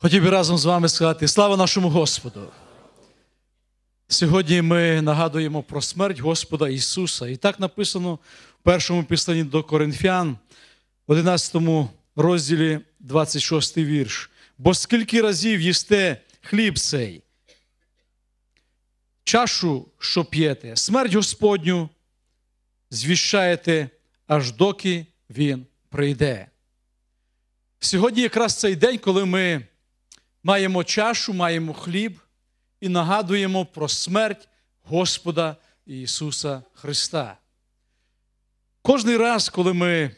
Хотів би разом з вами сказати слава нашому Господу. Сьогодні ми нагадуємо про смерть Господа Ісуса. І так написано в першому післанні до Коринфян, 11 розділі 26 вірш. Бо скільки разів їсте хліб цей, чашу, що п'єте, смерть Господню звіщаєте, аж доки Він прийде. Сьогодні якраз цей день, коли ми маємо чашу, маємо хліб і нагадуємо про смерть Господа Ісуса Христа. Кожний раз, коли ми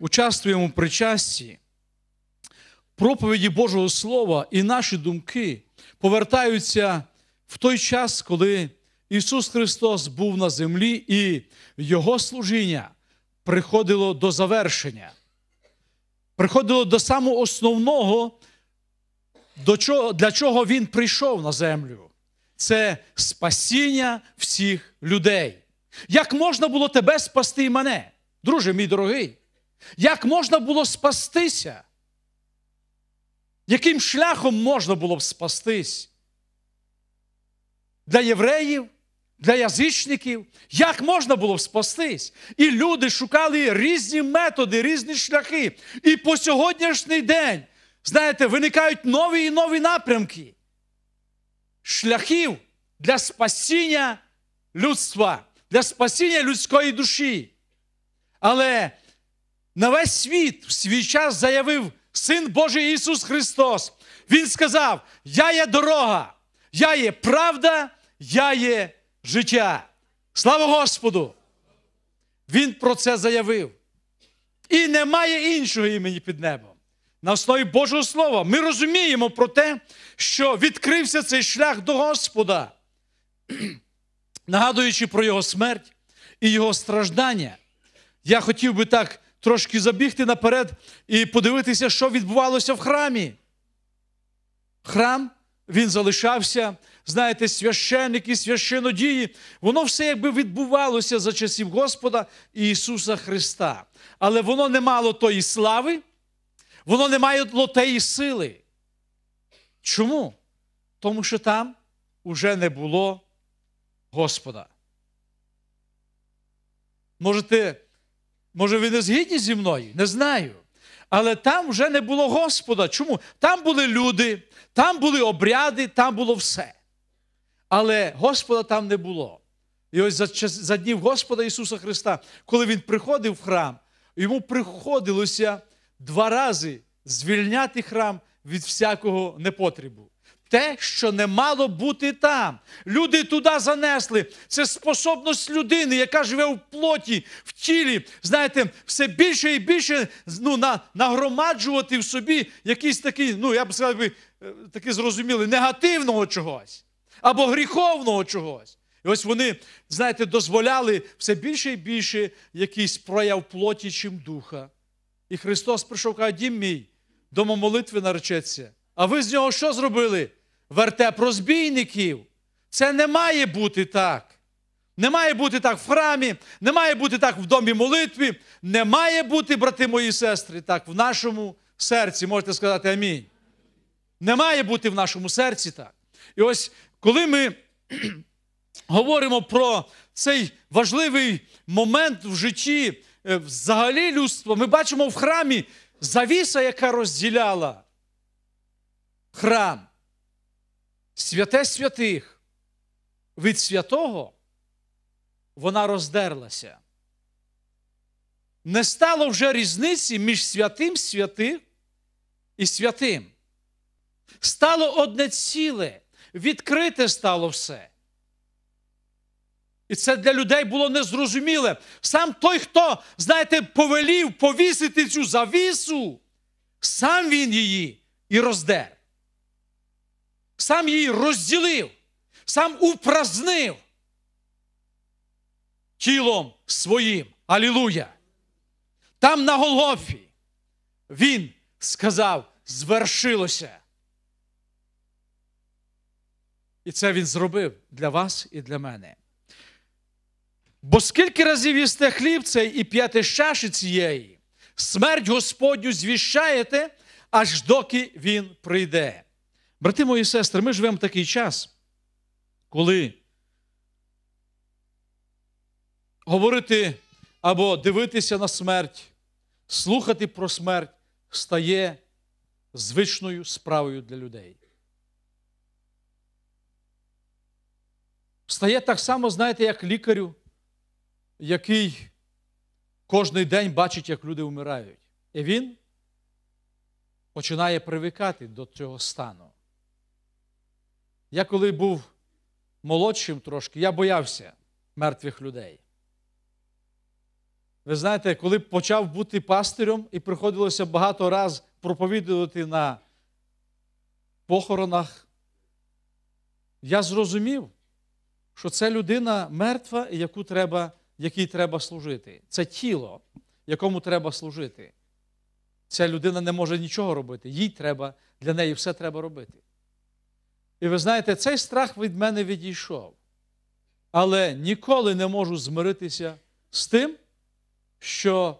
участвуємо в причасті, проповіді Божого Слова і наші думки повертаються в той час, коли Ісус Христос був на землі і Його служіння приходило до завершення, приходило до самого основного до чого, для чого він прийшов на землю. Це спасіння всіх людей. Як можна було тебе спасти і мене, друже мій дорогий? Як можна було спастися? Яким шляхом можна було б спастись? Для євреїв, для язичників? Як можна було б спастись? І люди шукали різні методи, різні шляхи. І по сьогоднішній день знаєте, виникають нові і нові напрямки шляхів для спасіння людства, для спасіння людської душі. Але на весь світ в свій час заявив Син Божий Ісус Христос. Він сказав: Я є дорога, я є правда, я є життя. Слава Господу! Він про це заявив. І немає іншого імені під небо на основі Божого Слова. Ми розуміємо про те, що відкрився цей шлях до Господа, нагадуючи про Його смерть і Його страждання. Я хотів би так трошки забігти наперед і подивитися, що відбувалося в храмі. Храм. Він залишався, знаєте, священники, священодії. Воно все якби відбувалося за часів Господа і Ісуса Христа. Але воно не мало тої слави, Воно не має лотеї сили. Чому? Тому що там уже не було Господа. Може, ти, може, ви не згідні зі мною? Не знаю. Але там вже не було Господа. Чому? Там були люди, там були обряди, там було все. Але Господа там не було. І ось за за днів Господа Ісуса Христа, коли Він приходив в храм, йому приходилося два рази звільняти храм від всякого непотребу. Те, що не мало бути там. Люди туди занесли. Це способність людини, яка живе в плоті, в тілі. Знаєте, все більше і більше ну, на, нагромаджувати в собі якийсь такий, ну я б сказав, би, е, таки зрозуміли, негативного чогось або гріховного чогось. І ось вони, знаєте, дозволяли все більше і більше якийсь прояв плоті, чим духа. І Христос прийшов, каже, дім мій, домо молитви наречеться. А ви з нього що зробили? Вертеп розбійників. Це не має бути так. Не має бути так в храмі, не має бути так в домі молитві, не має бути, брати мої сестри, так в нашому серці. Можете сказати амінь. Не має бути в нашому серці так. І ось коли ми говоримо про цей важливий момент в житті Е, взагалі людство. Ми бачимо в храмі завіса, яка розділяла храм. Святе святих від святого вона роздерлася. Не стало вже різниці між святим святим і святим. Стало одне ціле, відкрите стало все. І це для людей було незрозуміле. Сам той, хто, знаєте, повелів повісити цю завісу, сам він її і роздер. Сам її розділив, сам упразнив тілом своїм. Алілуя! Там на Голгофі він сказав: звершилося. І це він зробив для вас і для мене. Бо скільки разів їсте хліб цей і п'яте з чаші цієї, смерть Господню звіщаєте, аж доки Він прийде. Брати мої сестри, ми живемо в такий час, коли говорити або дивитися на смерть, слухати про смерть стає звичною справою для людей. Стає так само, знаєте, як лікарю який кожний день бачить, як люди вмирають. І він починає привикати до цього стану. Я коли був молодшим трошки, я боявся мертвих людей. Ви знаєте, коли почав бути пастирем і приходилося багато раз проповідувати на похоронах, я зрозумів, що це людина мертва, яку треба якій треба служити. Це тіло, якому треба служити. Ця людина не може нічого робити, їй треба, для неї все треба робити. І ви знаєте, цей страх від мене відійшов. Але ніколи не можу змиритися з тим, що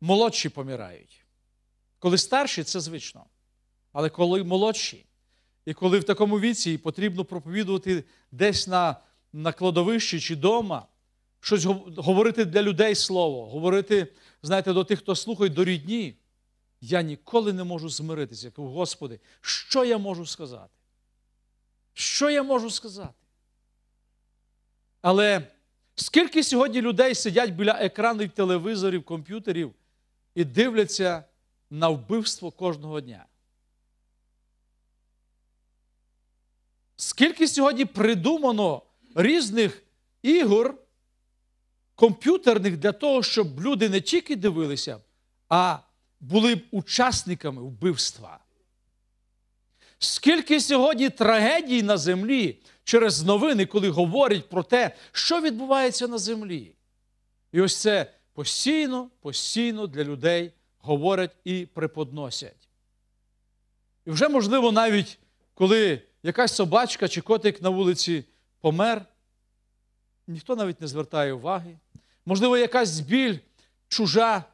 молодші помирають. Коли старші, це звично. Але коли молодші, і коли в такому віці потрібно проповідувати десь на на кладовищі чи дома, щось говорити для людей слово, говорити, знаєте, до тих, хто слухає, до рідні. Я ніколи не можу змиритися. як, кажу, Господи, що я можу сказати? Що я можу сказати? Але скільки сьогодні людей сидять біля екранів телевізорів, комп'ютерів і дивляться на вбивство кожного дня? Скільки сьогодні придумано різних ігор, комп'ютерних для того, щоб люди не тільки дивилися, а були б учасниками вбивства. Скільки сьогодні трагедій на землі через новини, коли говорять про те, що відбувається на землі. І ось це постійно, постійно для людей говорять і преподносять. І вже, можливо, навіть коли якась собачка чи котик на вулиці помер, ніхто навіть не звертає уваги, можливо, якась біль чужа.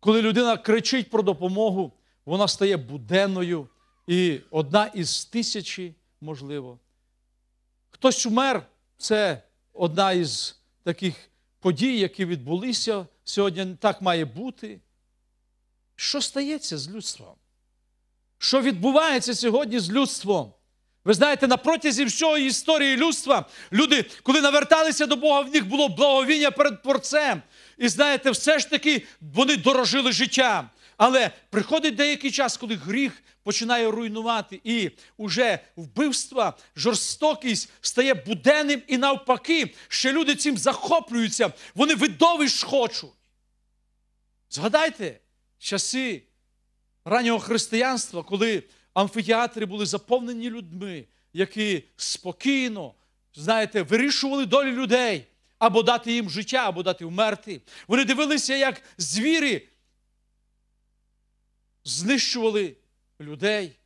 Коли людина кричить про допомогу, вона стає буденною і одна із тисячі, можливо. Хтось умер, це одна із таких подій, які відбулися сьогодні, так має бути. Що стається з людством? Що відбувається сьогодні з людством? Ви знаєте, на протязі всього історії людства люди, коли наверталися до Бога, в них було благовіння перед Творцем. І знаєте, все ж таки вони дорожили життям. Але приходить деякий час, коли гріх починає руйнувати, і уже вбивство, жорстокість стає буденним і навпаки, ще люди цим захоплюються, вони видовищ хочуть. Згадайте часи раннього християнства, коли амфітеатри були заповнені людьми, які спокійно, знаєте, вирішували долі людей або дати їм життя, або дати вмерти. Вони дивилися, як звірі знищували людей.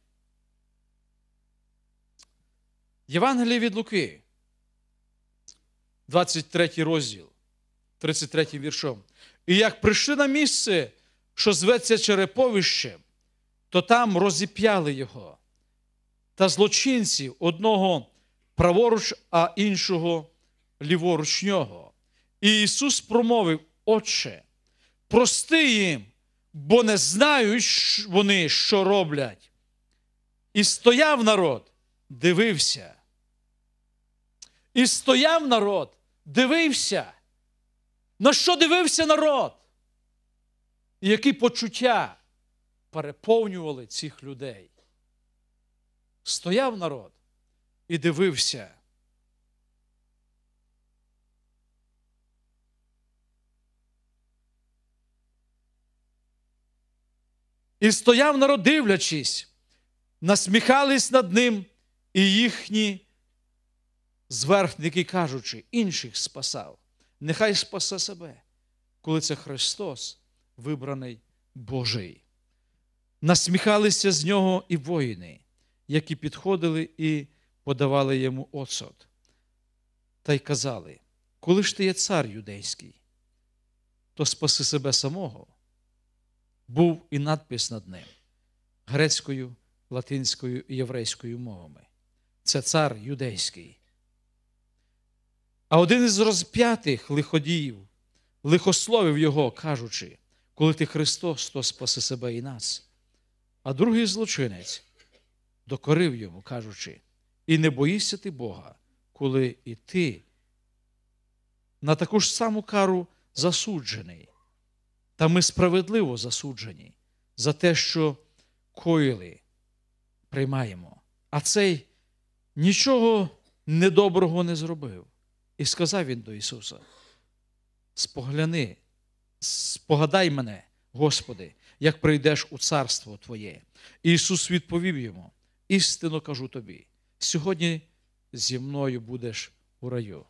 Євангеліє від Луки, 23 розділ, 33 віршом. І як прийшли на місце, що зветься Череповищем, то там розіп'яли його та злочинців одного праворуч, а іншого ліворуч нього. І Ісус промовив, Отче, прости їм, бо не знають вони, що роблять. І стояв народ, дивився. І стояв народ, дивився. На що дивився народ? І які почуття переповнювали цих людей. Стояв народ і дивився. І стояв народ, дивлячись, насміхались над ним і їхні зверхники, кажучи, інших спасав. Нехай спасе себе, коли це Христос, вибраний Божий насміхалися з нього і воїни, які підходили і подавали йому осад. Та й казали: Коли ж ти є цар юдейський, то спаси себе самого. Був і надпис над ним грецькою, латинською і єврейською мовами. Це цар юдейський. А один із розп'ятих лиходіїв, лихословив його, кажучи, коли ти Христос, то спаси себе і нас. А другий злочинець докорив йому, кажучи, і не боїшся ти Бога, коли і ти на таку ж саму кару засуджений, та ми справедливо засуджені за те, що коїли приймаємо. А цей нічого недоброго не зробив. І сказав він до Ісуса: Спогляни, спогадай мене, Господи як прийдеш у царство Твоє. Ісус відповів йому: істинно кажу тобі, сьогодні зі мною будеш у раю.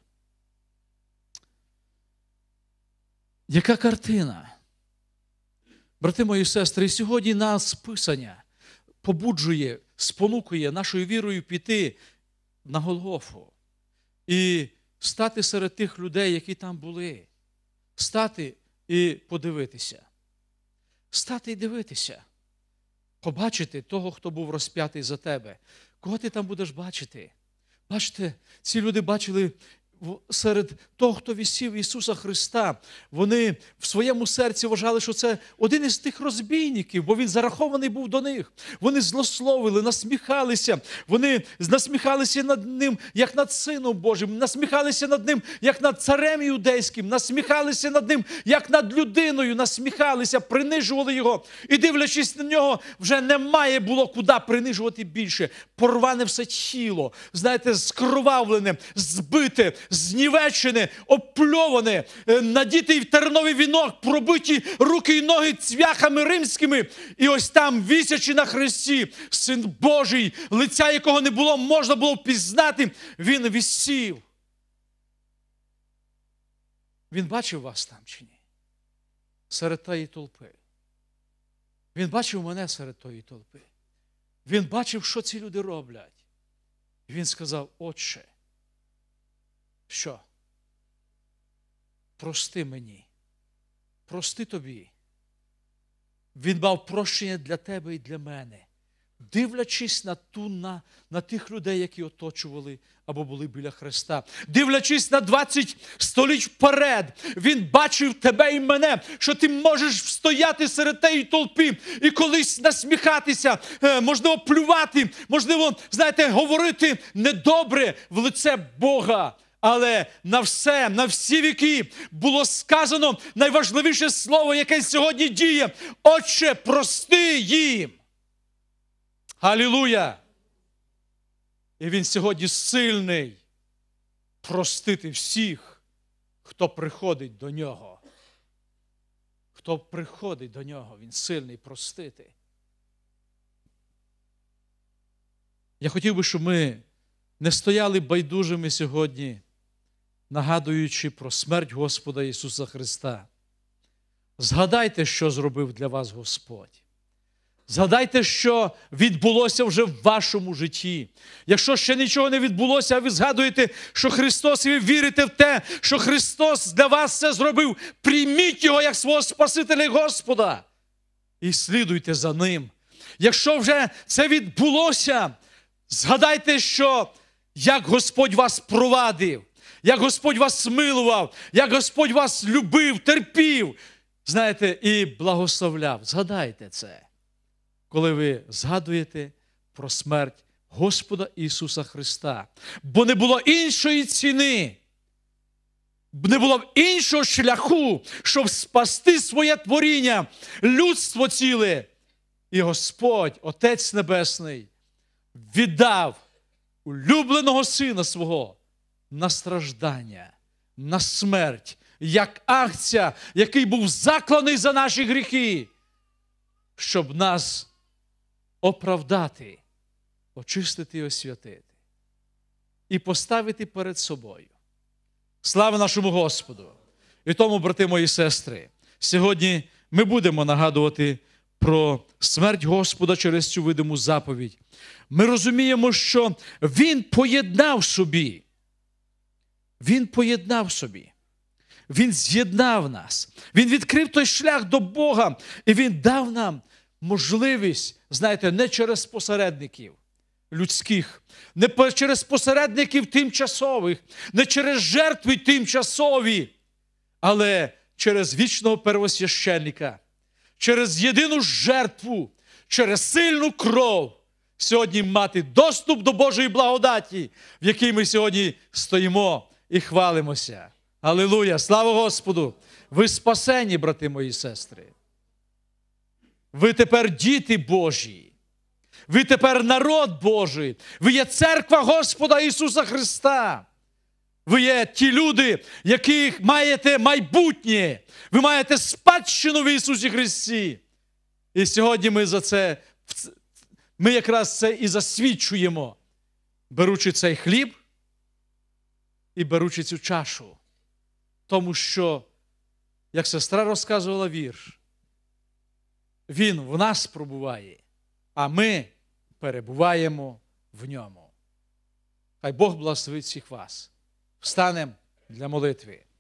Яка картина? Брати мої сестри, сьогодні нас Писання побуджує, спонукує нашою вірою піти на Голгофу і стати серед тих людей, які там були, стати і подивитися стати і дивитися, побачити того, хто був розп'ятий за тебе. Кого ти там будеш бачити? Бачите, ці люди бачили серед того, хто вісів Ісуса Христа, вони в своєму серці вважали, що це один із тих розбійників, бо він зарахований був до них. Вони злословили, насміхалися, вони насміхалися над ним, як над Сином Божим, насміхалися над ним, як над царем юдейським, насміхалися над ним, як над людиною, насміхалися, принижували його. І, дивлячись на нього, вже немає було куди принижувати більше. Порване все тіло, знаєте, скровавлене, збите. Знівечене, опльоване, е, надітий в терновий вінок, пробиті руки і ноги цвяхами римськими. І ось там, вісячи на хресті, син Божий, лиця якого не було, можна було впізнати, він висів. Він бачив вас там чи ні? Серед тої толпи. Він бачив мене серед тої толпи. Він бачив, що ці люди роблять. І він сказав, Отче, що? Прости мені, прости тобі. Він мав прощення для тебе і для мене, дивлячись на ту, на, на тих людей, які оточували або були біля Христа. Дивлячись на 20 століть вперед, він бачив тебе і мене, що ти можеш стояти серед тієї толпи і колись насміхатися, е, можливо, плювати, можливо, знаєте, говорити недобре в лице Бога. Але на все, на всі віки було сказано найважливіше слово, яке сьогодні діє. Отче, прости їм. Галілуя! І він сьогодні сильний простити всіх, хто приходить до нього. Хто приходить до нього, він сильний простити. Я хотів би, щоб ми не стояли байдужими сьогодні нагадуючи про смерть Господа Ісуса Христа. Згадайте, що зробив для вас Господь. Згадайте, що відбулося вже в вашому житті. Якщо ще нічого не відбулося, а ви згадуєте, що Христос, і ви вірите в те, що Христос для вас це зробив. Прийміть Його як свого Спасителя Господа. І слідуйте за Ним. Якщо вже це відбулося, згадайте, що як Господь вас провадив, як Господь вас смилував, як Господь вас любив, терпів, знаєте, і благословляв. Згадайте це, коли ви згадуєте про смерть Господа Ісуса Христа. Бо не було іншої ціни, не було іншого шляху, щоб спасти своє творіння, людство ціле. І Господь, Отець Небесний, віддав улюбленого Сина свого на страждання, на смерть, як акція, який був закланий за наші гріхи, щоб нас оправдати, очистити і освятити і поставити перед собою. Слава нашому Господу! І тому, брати мої сестри, сьогодні ми будемо нагадувати. Про смерть Господа через цю видиму заповідь. Ми розуміємо, що Він поєднав собі він поєднав собі. Він з'єднав нас. Він відкрив той шлях до Бога, і Він дав нам можливість, знаєте, не через посередників людських, не через посередників тимчасових, не через жертви тимчасові, але через вічного первосвященника, через єдину жертву, через сильну кров. Сьогодні мати доступ до Божої благодаті, в якій ми сьогодні стоїмо і хвалимося. Алілуя! Слава Господу! Ви спасені, брати мої сестри. Ви тепер діти Божі. Ви тепер народ Божий. Ви є церква Господа Ісуса Христа. Ви є ті люди, яких маєте майбутнє. Ви маєте спадщину в Ісусі Христі. І сьогодні ми за це, ми якраз це і засвідчуємо, беручи цей хліб і беручи цю чашу. Тому що, як сестра розказувала вірш, Він в нас пробуває, а ми перебуваємо в ньому. Хай Бог благословить всіх вас. Встанемо для молитви.